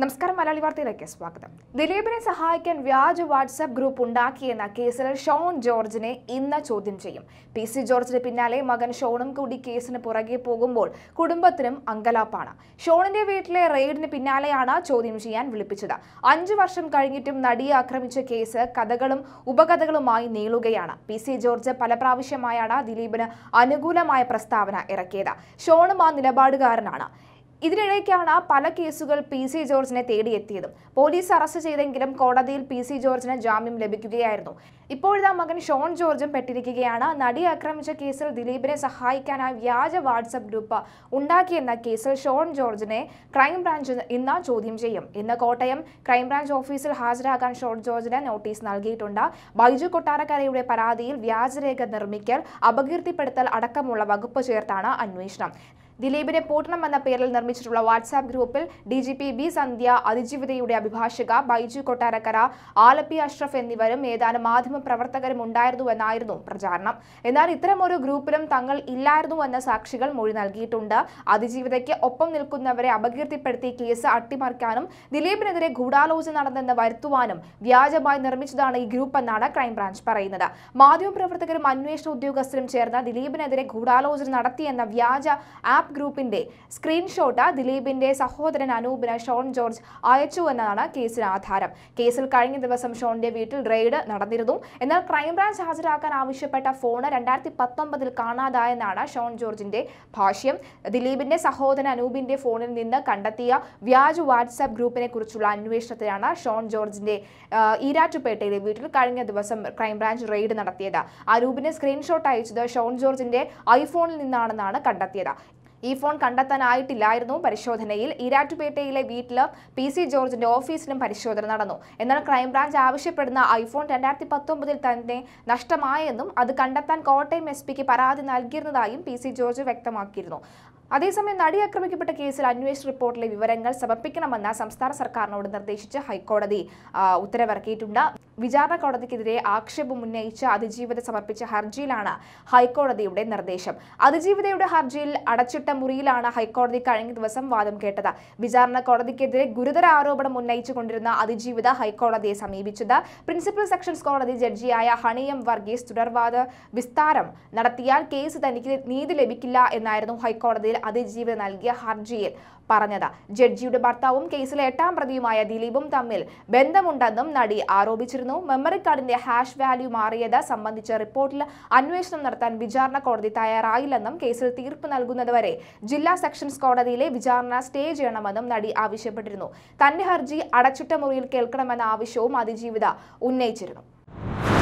നമസ്കാരം മലയാളി വാർത്തയിലേക്ക് സ്വാഗതം ദിലീപിനെ സഹായിക്കാൻ വ്യാജ വാട്സാപ്പ് ഗ്രൂപ്പ് ഉണ്ടാക്കിയെന്ന കേസിൽ ഷോൺ ജോർജിനെ ഇന്ന് ചോദ്യം ചെയ്യും പി സി ജോർജിന് പിന്നാലെ മകൻ ഷോണും കൂടി കേസിന് പുറകെ പോകുമ്പോൾ കുടുംബത്തിനും അങ്കലാപ്പാണ് ഷോണിന്റെ വീട്ടിലെ റെയ്ഡിന് പിന്നാലെയാണ് ചോദ്യം ചെയ്യാൻ വിളിപ്പിച്ചത് അഞ്ചു വർഷം കഴിഞ്ഞിട്ടും നടിയെ ആക്രമിച്ച കേസ് കഥകളും ഉപകഥകളുമായി നീളുകയാണ് പി സി ജോർജ് പല പ്രാവശ്യമായാണ് ദിലീപിന് അനുകൂലമായ പ്രസ്താവന ഇറക്കിയത് ഷോണും ആ നിലപാടുകാരനാണ് ഇതിനിടയ്ക്കാണ് പല കേസുകൾ പി സി ജോർജിനെ തേടിയെത്തിയത് പോലീസ് അറസ്റ്റ് ചെയ്തെങ്കിലും കോടതിയിൽ പി സി ജോർജിന് ജാമ്യം ലഭിക്കുകയായിരുന്നു ഇപ്പോഴത്തെ മകൻ ഷോൺ ജോർജും പെട്ടിരിക്കുകയാണ് നടി ആക്രമിച്ച കേസിൽ ദിലീപിനെ സഹായിക്കാനായി വ്യാജ വാട്സപ്പ് ഗ്രൂപ്പ് ഉണ്ടാക്കിയെന്ന കേസിൽ ഷോൺ ജോർജിനെ ക്രൈംബ്രാഞ്ച് ഇന്ന് ചോദ്യം ചെയ്യും ഇന്ന് കോട്ടയം ക്രൈംബ്രാഞ്ച് ഓഫീസിൽ ഹാജരാകാൻ ഷോൺ ജോർജിന് നോട്ടീസ് നൽകിയിട്ടുണ്ട് ബൈജു കൊട്ടാരക്കരയുടെ പരാതിയിൽ വ്യാജരേഖ നിർമ്മിക്കൽ അപകീർത്തിപ്പെടുത്തൽ അടക്കമുള്ള വകുപ്പ് ചേർത്താണ് അന്വേഷണം ദിലീപിനെ പൂട്ടണമെന്ന പേരിൽ നിർമ്മിച്ചിട്ടുള്ള വാട്സാപ്പ് ഗ്രൂപ്പിൽ D G P B Sandhya അതിജീവിതയുടെ അഭിഭാഷക ബൈജു കൊട്ടാരക്കര ആലപ്പി അഷ്റഫ് എന്നിവരും ഏതാനും പ്രവർത്തകരും ഉണ്ടായിരുന്നുവെന്നായിരുന്നു പ്രചാരണം എന്നാൽ ഇത്തരമൊരു ഗ്രൂപ്പിലും തങ്ങൾ ഇല്ലായിരുന്നുവെന്ന സാക്ഷികൾ മൊഴി നൽകിയിട്ടുണ്ട് അതിജീവിതയ്ക്ക് ഒപ്പം നിൽക്കുന്നവരെ അപകീർത്തിപ്പെടുത്തി കേസ് അട്ടിമറിക്കാനും ദിലീപിനെതിരെ ഗൂഢാലോചന നടന്നെന്ന് വരുത്തുവാനും വ്യാജമായി നിർമ്മിച്ചതാണ് ഈ ഗ്രൂപ്പെന്നാണ് ക്രൈംബ്രാഞ്ച് പറയുന്നത് മാധ്യമപ്രവർത്തകരും അന്വേഷണ ഉദ്യോഗസ്ഥരും ചേർന്ന് ദിലീപിനെതിരെ ഗൂഢാലോചന നടത്തിയെന്ന വ്യാജ ആപ്പ് ഗ്രൂപ്പിന്റെ സ്ക്രീൻഷോട്ട് ദിലീപിന്റെ സഹോദരൻ അനൂപിന് ഷോൺ ജോർജ് അയച്ചു എന്നതാണ് കേസിന് ആധാരം കേസിൽ കഴിഞ്ഞ ദിവസം ഷോണിന്റെ വീട്ടിൽ റെയ്ഡ് നടന്നിരുന്നു എന്നാൽ ക്രൈംബ്രാഞ്ച് ഹാജരാക്കാൻ ആവശ്യപ്പെട്ട ഫോൺ രണ്ടായിരത്തി പത്തൊമ്പതിൽ കാണാതായെന്നാണ് ഷോൺ ജോർജിന്റെ ഭാഷ്യം ദിലീപിന്റെ സഹോദരൻ അനൂപിന്റെ ഫോണിൽ നിന്ന് കണ്ടെത്തിയ വ്യാജ വാട്സാപ്പ് ഗ്രൂപ്പിനെ കുറിച്ചുള്ള അന്വേഷണത്തിലാണ് ഷോൺ ജോർജിന്റെ ഈരാറ്റുപേട്ടയിലെ വീട്ടിൽ കഴിഞ്ഞ ദിവസം ക്രൈംബ്രാഞ്ച് റെയ്ഡ് നടത്തിയത് അനൂപിന് സ്ക്രീൻഷോട്ട് അയച്ചത് ഷോൺ ജോർജിന്റെ ഐഫോണിൽ നിന്നാണെന്നാണ് കണ്ടെത്തിയത് ഈ ഫോൺ കണ്ടെത്താനായിട്ടില്ലായിരുന്നു പരിശോധനയിൽ ഇരാറ്റുപേട്ടയിലെ വീട്ടിൽ പി സി ജോർജിന്റെ ഓഫീസിലും പരിശോധന നടന്നു എന്നാൽ ക്രൈംബ്രാഞ്ച് ആവശ്യപ്പെടുന്ന ഐഫോൺ രണ്ടായിരത്തി പത്തൊമ്പതിൽ തന്നെ നഷ്ടമായെന്നും അത് കണ്ടെത്താൻ കോട്ടയം എസ് പിക്ക് പരാതി നൽകിയിരുന്നതായും പി സി ജോർജ് വ്യക്തമാക്കിയിരുന്നു അതേസമയം നടി ആക്രമിക്കപ്പെട്ട കേസിൽ അന്വേഷണ റിപ്പോർട്ടിലെ വിവരങ്ങൾ സമർപ്പിക്കണമെന്ന് സംസ്ഥാന സർക്കാരിനോട് നിർദ്ദേശിച്ച ഹൈക്കോടതി ഉത്തരവിറക്കിയിട്ടുണ്ട് വിചാരണ കോടതിക്കെതിരെ ആക്ഷേപം ഉന്നയിച്ച അതിജീവിത സമർപ്പിച്ച ഹർജിയിലാണ് ഹൈക്കോടതിയുടെ നിർദ്ദേശം അതിജീവിതയുടെ ഹർജിയിൽ അടച്ചിട്ട മുറിയിലാണ് ഹൈക്കോടതി കഴിഞ്ഞ ദിവസം വാദം കേട്ടത് വിചാരണ കോടതിക്കെതിരെ ഗുരുതര ആരോപണം ഉന്നയിച്ചു കൊണ്ടിരുന്ന അതിജീവിത ഹൈക്കോടതിയെ സമീപിച്ചത് പ്രിൻസിപ്പൽ സെക്ഷൻസ് കോടതി ജഡ്ജിയായ എം വർഗീസ് തുടർവാദ വിസ്താരം നടത്തിയാൽ കേസ് തനിക്ക് നീതി ലഭിക്കില്ല എന്നായിരുന്നു ഹൈക്കോടതിയിൽ അതിജീവന നൽകിയ ഹർജിയിൽ പറഞ്ഞത് ജഡ്ജിയുടെ ഭർത്താവും കേസിലെ എട്ടാം പ്രതിയുമായ ദിലീപും തമ്മിൽ ബന്ധമുണ്ടെന്നും നടി ആരോപിച്ചിരുന്നു മെമ്മറി കാർഡിന്റെ ഹാഷ് വാല്യൂ മാറിയത് സംബന്ധിച്ച റിപ്പോർട്ടിൽ അന്വേഷണം നടത്താൻ വിചാരണ കോടതി തയ്യാറായില്ലെന്നും കേസിൽ തീർപ്പ് നൽകുന്നതുവരെ ജില്ലാ സെക്ഷൻസ് കോടതിയിലെ വിചാരണ സ്റ്റേ ചെയ്യണമെന്നും നടി ആവശ്യപ്പെട്ടിരുന്നു തന്റെ ഹർജി അടച്ചിട്ട മുറിയിൽ കേൾക്കണമെന്ന ആവശ്യവും അതിജീവിത ഉന്നയിച്ചിരുന്നു